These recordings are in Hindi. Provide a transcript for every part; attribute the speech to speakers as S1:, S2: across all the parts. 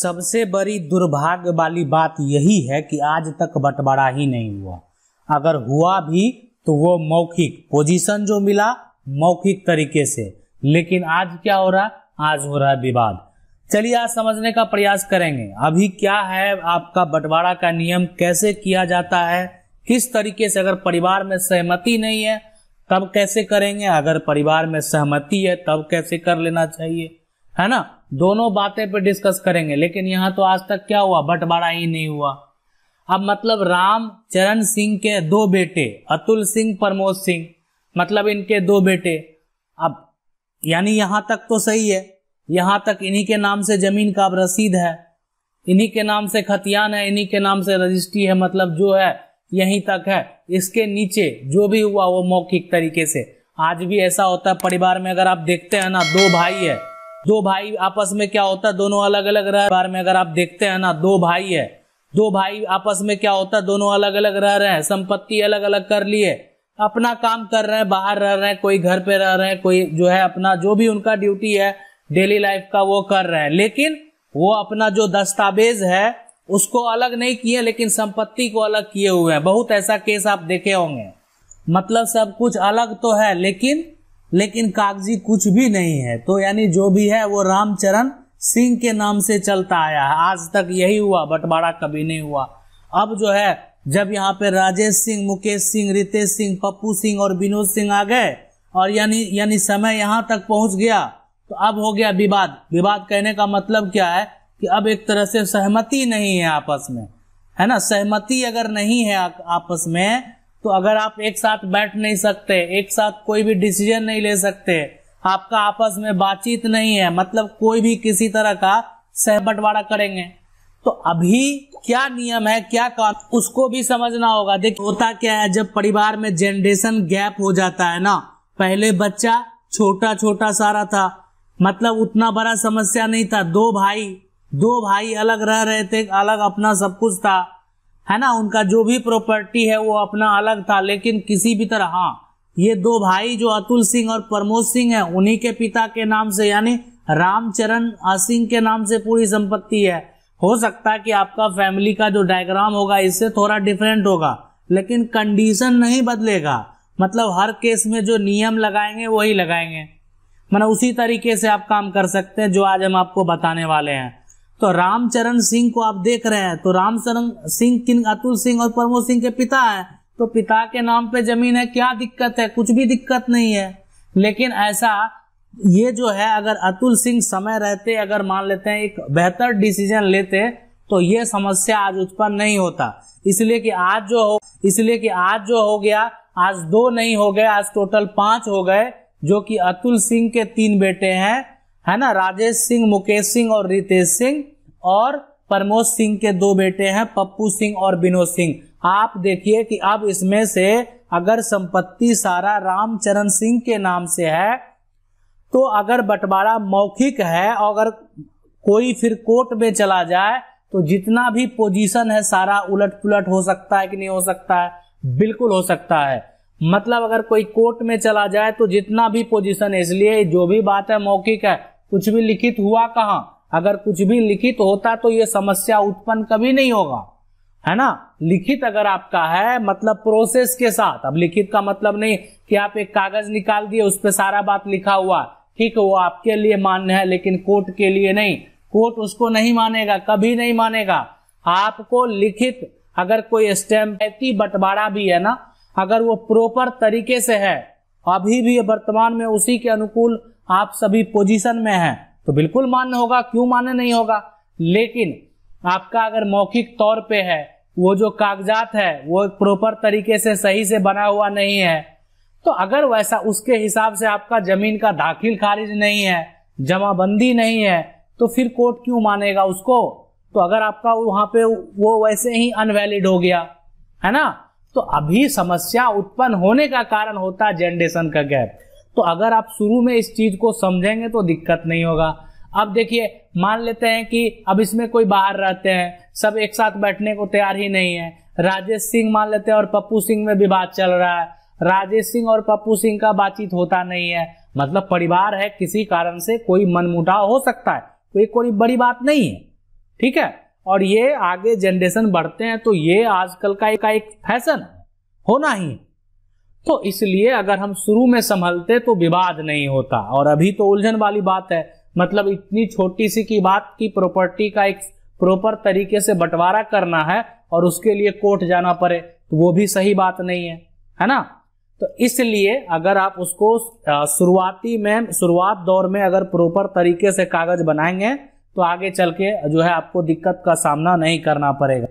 S1: सबसे बड़ी दुर्भाग्य वाली बात यही है कि आज तक बंटवारा ही नहीं हुआ अगर हुआ भी तो वो मौखिक पोजीशन जो मिला मौखिक तरीके से लेकिन आज क्या हो रहा आज हो रहा है विवाद चलिए आज समझने का प्रयास करेंगे अभी क्या है आपका बंटवारा का नियम कैसे किया जाता है किस तरीके से अगर परिवार में सहमति नहीं है तब कैसे करेंगे अगर परिवार में सहमति है तब कैसे कर लेना चाहिए है ना दोनों बातें पे डिस्कस करेंगे लेकिन यहां तो आज तक क्या हुआ बंटवारा ही नहीं हुआ अब मतलब राम चरण सिंह के दो बेटे अतुल सिंह प्रमोद सिंह मतलब इनके दो बेटे अब यानी यहां तक तो सही है यहां तक इन्हीं के नाम से जमीन का अब रसीद है इन्हीं के नाम से खतियान है इन्हीं के नाम से रजिस्ट्री है मतलब जो है यहीं तक है इसके नीचे जो भी हुआ वो मौखिक तरीके से आज भी ऐसा होता है परिवार में अगर आप देखते हैं ना दो भाई है दो भाई आपस में क्या होता है दोनों अलग अलग रह बार में अगर आप देखते हैं ना दो भाई है दो भाई आपस में क्या होता है दोनों अलग अलग रह रहे हैं संपत्ति अलग अलग कर लिए अपना काम कर रहे हैं बाहर रह रहे हैं कोई घर पे रह रहे हैं कोई जो है अपना जो भी उनका ड्यूटी है डेली लाइफ का वो कर रहे हैं लेकिन वो अपना जो दस्तावेज है उसको अलग नहीं किए लेकिन संपत्ति को अलग किए हुए हैं बहुत ऐसा केस आप देखे होंगे मतलब सब कुछ अलग तो है लेकिन लेकिन कागजी कुछ भी नहीं है तो यानी जो भी है वो रामचरण सिंह के नाम से चलता आया है आज तक यही हुआ बंटवारा कभी नहीं हुआ अब जो है जब यहाँ पे राजेश सिंह मुकेश सिंह रितेश सिंह पप्पू सिंह और विनोद सिंह आ गए और यानी यानी समय यहाँ तक पहुंच गया तो अब हो गया विवाद विवाद कहने का मतलब क्या है कि अब एक तरह से सहमति नहीं है आपस में है ना सहमति अगर नहीं है आपस में तो अगर आप एक साथ बैठ नहीं सकते एक साथ कोई भी डिसीजन नहीं ले सकते आपका आपस में बातचीत नहीं है मतलब कोई भी किसी तरह का सह बंटवारा करेंगे तो अभी क्या नियम है क्या काम उसको भी समझना होगा देखिए होता क्या है जब परिवार में जनरेशन गैप हो जाता है ना पहले बच्चा छोटा छोटा सारा था मतलब उतना बड़ा समस्या नहीं था दो भाई दो भाई अलग रह रहे थे अलग अपना सब कुछ था है ना उनका जो भी प्रॉपर्टी है वो अपना अलग था लेकिन किसी भी तरह हाँ ये दो भाई जो अतुल सिंह और प्रमोद सिंह है उन्हीं के पिता के नाम से यानी रामचरण सिंह के नाम से पूरी संपत्ति है हो सकता है कि आपका फैमिली का जो डायग्राम होगा इससे थोड़ा डिफरेंट होगा लेकिन कंडीशन नहीं बदलेगा मतलब हर केस में जो नियम लगाएंगे वही लगाएंगे मतलब उसी तरीके से आप काम कर सकते हैं जो आज हम आपको बताने वाले हैं तो रामचरण सिंह को आप देख रहे हैं तो रामचरण सिंह किन अतुल सिंह और प्रमोद सिंह के पिता है तो पिता के नाम पे जमीन है क्या दिक्कत है कुछ भी दिक्कत नहीं है लेकिन ऐसा ये जो है अगर अतुल सिंह समय रहते अगर मान लेते हैं एक बेहतर डिसीजन लेते तो ये समस्या आज उत्पन्न नहीं होता इसलिए कि आज जो हो इसलिए कि आज जो हो गया आज दो नहीं हो गए आज टोटल पांच हो गए जो कि अतुल सिंह के तीन बेटे हैं है ना राजेश सिंह मुकेश सिंह और रितेश सिंह और प्रमोद सिंह के दो बेटे हैं पप्पू सिंह और विनोद सिंह आप देखिए कि अब इसमें से अगर संपत्ति सारा रामचरण सिंह के नाम से है तो अगर बंटवारा मौखिक है और अगर कोई फिर कोर्ट में चला जाए तो जितना भी पोजीशन है सारा उलट पुलट हो सकता है कि नहीं हो सकता है बिल्कुल हो सकता है मतलब अगर कोई कोर्ट में चला जाए तो जितना भी पोजीशन है इसलिए जो भी बात है मौखिक है कुछ भी लिखित हुआ कहा अगर कुछ भी लिखित होता तो ये समस्या उत्पन्न कभी नहीं होगा है ना लिखित अगर आपका है मतलब प्रोसेस के साथ अब लिखित का मतलब नहीं कि आप एक कागज निकाल दिए उस पर सारा बात लिखा हुआ ठीक है वो आपके लिए मान्य है लेकिन कोर्ट के लिए नहीं कोर्ट उसको नहीं मानेगा कभी नहीं मानेगा आपको लिखित अगर कोई स्टैम्प बंटवारा भी है ना अगर वो प्रॉपर तरीके से है अभी भी वर्तमान में उसी के अनुकूल आप सभी पोजीशन में हैं तो बिल्कुल मान्य होगा क्यों मान्य नहीं होगा लेकिन आपका अगर मौखिक तौर पे है वो जो कागजात है वो प्रॉपर तरीके से सही से बना हुआ नहीं है तो अगर वैसा उसके हिसाब से आपका जमीन का दाखिल खारिज नहीं है जमाबंदी नहीं है तो फिर कोर्ट क्यों मानेगा उसको तो अगर आपका वहां पे वो वैसे ही अनवैलिड हो गया है ना तो अभी समस्या उत्पन्न होने का कारण होता है जनरेशन का गैप तो अगर आप शुरू में इस चीज को समझेंगे तो दिक्कत नहीं होगा अब देखिए मान लेते हैं कि अब इसमें कोई बाहर रहते हैं सब एक साथ बैठने को तैयार ही नहीं है राजेश सिंह मान लेते हैं और पप्पू सिंह में विवाद चल रहा है राजेश सिंह और पप्पू सिंह का बातचीत होता नहीं है मतलब परिवार है किसी कारण से कोई मनमुटाव हो सकता है कोई कोई बड़ी बात नहीं है ठीक है और ये आगे जनरेशन बढ़ते हैं तो ये आजकल का एक, एक फैशन होना ही तो इसलिए अगर हम शुरू में संभलते तो विवाद नहीं होता और अभी तो उलझन वाली बात है मतलब इतनी छोटी सी की बात की प्रॉपर्टी का एक प्रॉपर तरीके से बंटवारा करना है और उसके लिए कोर्ट जाना पड़े तो वो भी सही बात नहीं है है ना तो इसलिए अगर आप उसको शुरुआती में शुरुआत दौर में अगर प्रॉपर तरीके से कागज बनाएंगे तो आगे चल के जो है आपको दिक्कत का सामना नहीं करना पड़ेगा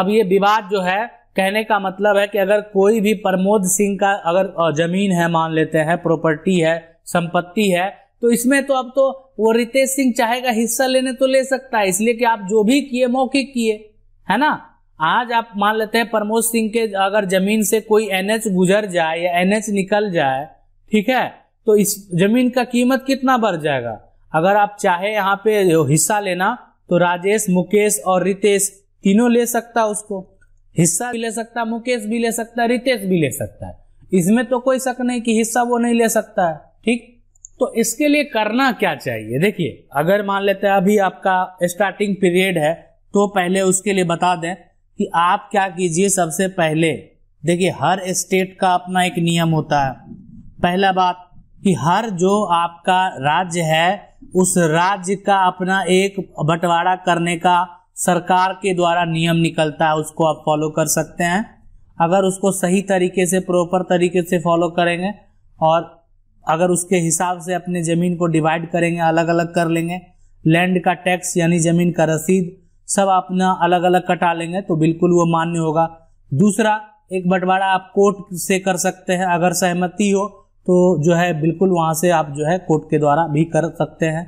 S1: अब ये विवाद जो है कहने का मतलब है कि अगर कोई भी प्रमोद सिंह का अगर जमीन है मान लेते हैं प्रॉपर्टी है संपत्ति है तो इसमें तो अब तो वो रितेश सिंह चाहेगा हिस्सा लेने तो ले सकता है इसलिए कि आप जो भी किए मौखिक किए है ना आज आप मान लेते हैं प्रमोद सिंह के अगर जमीन से कोई एनएच गुजर जाए या एनएच निकल जाए ठीक है तो इस जमीन का कीमत कितना बढ़ जाएगा अगर आप चाहे यहाँ पे हिस्सा लेना तो राजेश मुकेश और रितेश तीनों ले सकता उसको हिस्सा भी ले सकता मुकेश भी ले सकता रितेश भी ले सकता है इसमें तो कोई शक नहीं कि हिस्सा वो नहीं ले सकता है ठीक तो इसके लिए करना क्या चाहिए देखिए अगर मान लेते हैं अभी आपका स्टार्टिंग पीरियड है तो पहले उसके लिए बता दें कि आप क्या कीजिए सबसे पहले देखिए हर स्टेट का अपना एक नियम होता है पहला बात कि हर जो आपका राज्य है उस राज्य का अपना एक बंटवारा करने का सरकार के द्वारा नियम निकलता है उसको आप फॉलो कर सकते हैं अगर उसको सही तरीके से प्रॉपर तरीके से फॉलो करेंगे और अगर उसके हिसाब से अपने ज़मीन को डिवाइड करेंगे अलग अलग कर लेंगे लैंड का टैक्स यानी ज़मीन का रसीद सब अपना अलग अलग कटा लेंगे तो बिल्कुल वो मान्य होगा दूसरा एक बंटवारा आप कोर्ट से कर सकते हैं अगर सहमति हो तो जो है बिल्कुल वहाँ से आप जो है कोर्ट के द्वारा भी कर सकते हैं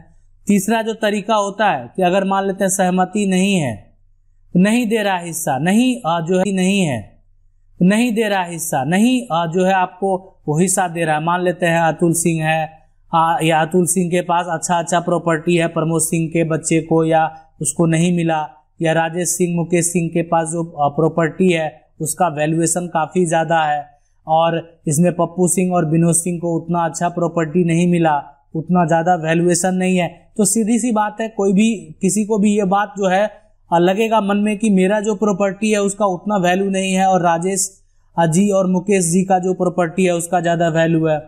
S1: तीसरा जो तरीका होता है कि अगर मान लेते हैं सहमति नहीं है नहीं दे रहा हिस्सा नहीं जो है नहीं है नहीं दे रहा हिस्सा नहीं जो है आपको वो हिस्सा दे रहा है मान लेते हैं अतुल सिंह है या अतुल सिंह के पास अच्छा अच्छा प्रॉपर्टी है प्रमोद सिंह के बच्चे को या उसको नहीं मिला या राजेश सिंह मुकेश सिंह के पास जो प्रॉपर्टी है उसका वैल्यूएशन काफ़ी ज़्यादा है और इसने पप्पू सिंह और विनोद सिंह को उतना अच्छा प्रॉपर्टी नहीं मिला उतना ज़्यादा वैल्यूएशन नहीं है तो सीधी सी बात है कोई भी किसी को भी ये बात जो है लगेगा मन में कि मेरा जो प्रॉपर्टी है उसका उतना वैल्यू नहीं है और राजेश जी और मुकेश जी का जो प्रॉपर्टी है उसका ज़्यादा वैल्यू है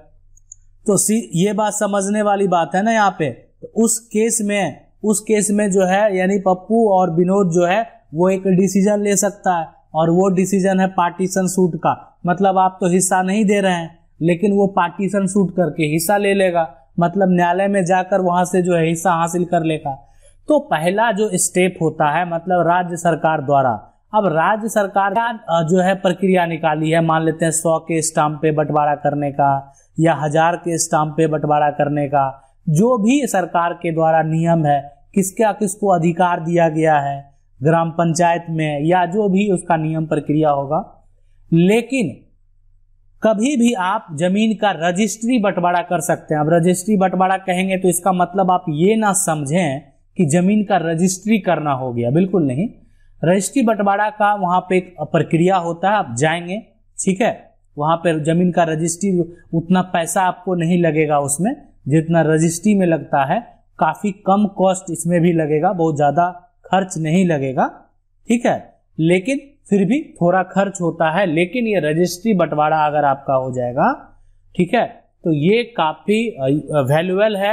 S1: तो सी ये बात समझने वाली बात है ना यहाँ पे तो उस केस में उस केस में जो है यानी पप्पू और विनोद जो है वो एक डिसीजन ले सकता है और वो डिसीजन है पार्टीशन सूट का मतलब आप तो हिस्सा नहीं दे रहे हैं लेकिन वो पार्टीशन सूट करके हिस्सा ले लेगा मतलब न्यायालय में जाकर वहां से जो है हिस्सा हासिल कर लेगा तो पहला जो स्टेप होता है मतलब राज्य सरकार द्वारा अब राज्य सरकार जो है प्रक्रिया निकाली है मान लेते हैं सौ के स्टाम्प पे बंटवारा करने का या हजार के स्टाम्प पे बंटवारा करने का जो भी सरकार के द्वारा नियम है किसका किसको अधिकार दिया गया है ग्राम पंचायत में या जो भी उसका नियम प्रक्रिया होगा लेकिन कभी भी आप जमीन का रजिस्ट्री बंटवारा कर सकते हैं अब रजिस्ट्री बंटवारा कहेंगे तो इसका मतलब आप ये ना समझें कि जमीन का रजिस्ट्री करना हो गया बिल्कुल नहीं रजिस्ट्री बंटवारा का वहां पे एक प्रक्रिया होता है आप जाएंगे ठीक है वहां पर जमीन का रजिस्ट्री उतना पैसा आपको नहीं लगेगा उसमें जितना रजिस्ट्री में लगता है काफी कम कॉस्ट इसमें भी लगेगा बहुत ज्यादा खर्च नहीं लगेगा ठीक है लेकिन फिर भी थोड़ा खर्च होता है लेकिन ये रजिस्ट्री बंटवारा अगर आपका हो जाएगा ठीक है तो ये काफ़ी वैल्यूएल है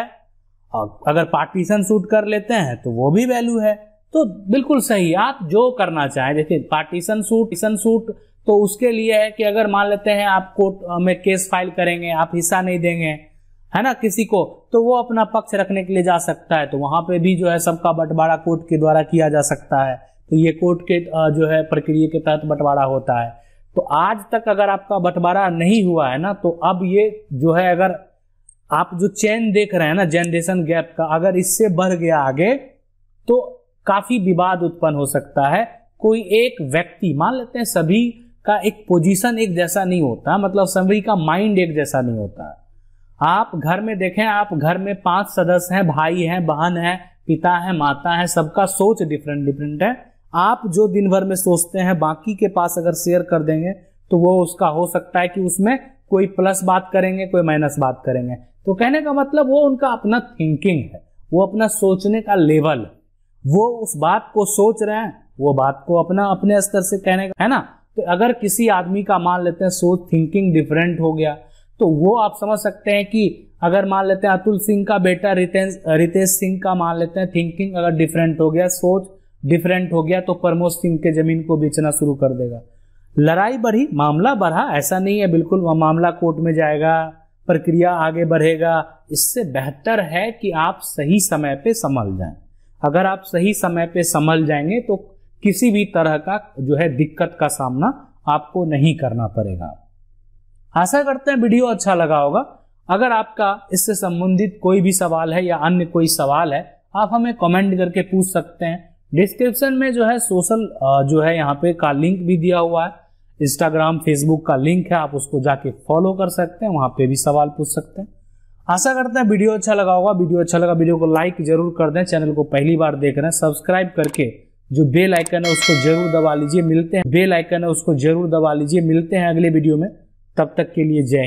S1: और अगर पार्टीशन सूट कर लेते हैं तो वो भी वैल्यू है तो बिल्कुल सही आप जो करना चाहें देखिए पार्टीशन सूट सूट तो उसके लिए है कि अगर मान लेते हैं आप कोर्ट में केस फाइल करेंगे आप हिस्सा नहीं देंगे है ना किसी को तो वो अपना पक्ष रखने के लिए जा सकता है तो वहां पे भी जो है सबका बंटवारा कोर्ट के द्वारा किया जा सकता है तो ये कोर्ट के जो है प्रक्रिया के तहत बंटवारा होता है तो आज तक अगर आपका बंटवारा नहीं हुआ है ना तो अब ये जो है अगर आप जो चैन देख रहे हैं ना जनरेशन गैप का अगर इससे बढ़ गया आगे तो काफी विवाद उत्पन्न हो सकता है कोई एक व्यक्ति मान लेते हैं सभी का एक पोजीशन एक जैसा नहीं होता मतलब सभी का माइंड एक जैसा नहीं होता आप घर में देखें आप घर में पांच सदस्य हैं भाई हैं बहन है पिता है माता है सबका सोच डिफरेंट डिफरेंट है आप जो दिन भर में सोचते हैं बाकी के पास अगर शेयर कर देंगे तो वो उसका हो सकता है कि उसमें कोई प्लस बात करेंगे कोई माइनस बात करेंगे तो कहने का मतलब वो उनका अपना थिंकिंग है वो अपना सोचने का लेवल वो उस बात को सोच रहे हैं वो बात को अपना अपने स्तर से कहने का है ना तो अगर किसी आदमी का मान लेते हैं सोच थिंकिंग डिफरेंट हो गया तो वो आप समझ सकते हैं कि अगर मान लेते हैं अतुल सिंह का बेटा रितेश रितेश सिंह का मान लेते हैं थिंकिंग अगर डिफरेंट हो गया सोच डिफरेंट हो गया तो प्रमोद सिंह के जमीन को बेचना शुरू कर देगा लड़ाई बढ़ी मामला बढ़ा ऐसा नहीं है बिल्कुल वह मामला कोर्ट में जाएगा प्रक्रिया आगे बढ़ेगा इससे बेहतर है कि आप सही समय पे संभल जाएं अगर आप सही समय पे संभल जाएंगे तो किसी भी तरह का जो है दिक्कत का सामना आपको नहीं करना पड़ेगा आशा करते हैं वीडियो अच्छा लगा होगा अगर आपका इससे संबंधित कोई भी सवाल है या अन्य कोई सवाल है आप हमें कमेंट करके पूछ सकते हैं डिस्क्रिप्शन में जो है सोशल जो है यहाँ पे का लिंक भी दिया हुआ है इंस्टाग्राम फेसबुक का लिंक है आप उसको जाके फॉलो कर सकते हैं वहां पे भी सवाल पूछ सकते हैं आशा करते हैं वीडियो अच्छा लगा होगा वीडियो अच्छा लगा वीडियो को लाइक जरूर कर दें चैनल को पहली बार देख रहे हैं सब्सक्राइब करके जो बेल आइकन है उसको जरूर दबा लीजिए मिलते हैं बेल आइकन है उसको जरूर दबा लीजिए मिलते हैं अगले वीडियो में तब तक के लिए जय